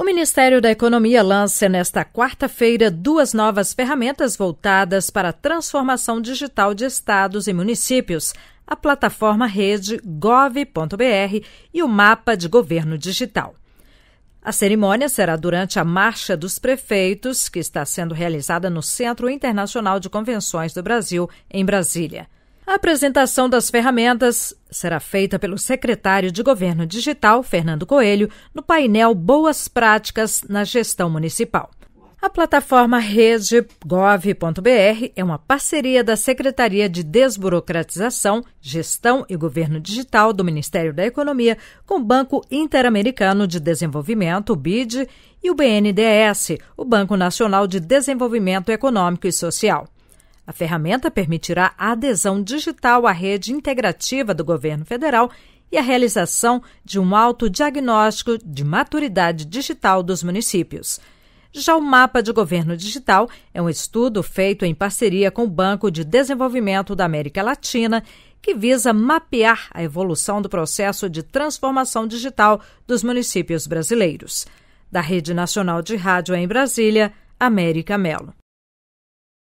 O Ministério da Economia lança nesta quarta-feira duas novas ferramentas voltadas para a transformação digital de estados e municípios: a plataforma rede gov.br e o mapa de governo digital. A cerimônia será durante a Marcha dos Prefeitos, que está sendo realizada no Centro Internacional de Convenções do Brasil, em Brasília. A apresentação das ferramentas será feita pelo secretário de Governo Digital, Fernando Coelho, no painel Boas Práticas na Gestão Municipal. A plataforma rede.gov.br é uma parceria da Secretaria de Desburocratização, Gestão e Governo Digital do Ministério da Economia com o Banco Interamericano de Desenvolvimento, o BID, e o BNDES, o Banco Nacional de Desenvolvimento Econômico e Social. A ferramenta permitirá a adesão digital à rede integrativa do governo federal e a realização de um autodiagnóstico de maturidade digital dos municípios. Já o Mapa de Governo Digital é um estudo feito em parceria com o Banco de Desenvolvimento da América Latina, que visa mapear a evolução do processo de transformação digital dos municípios brasileiros. Da Rede Nacional de Rádio em Brasília, América Melo.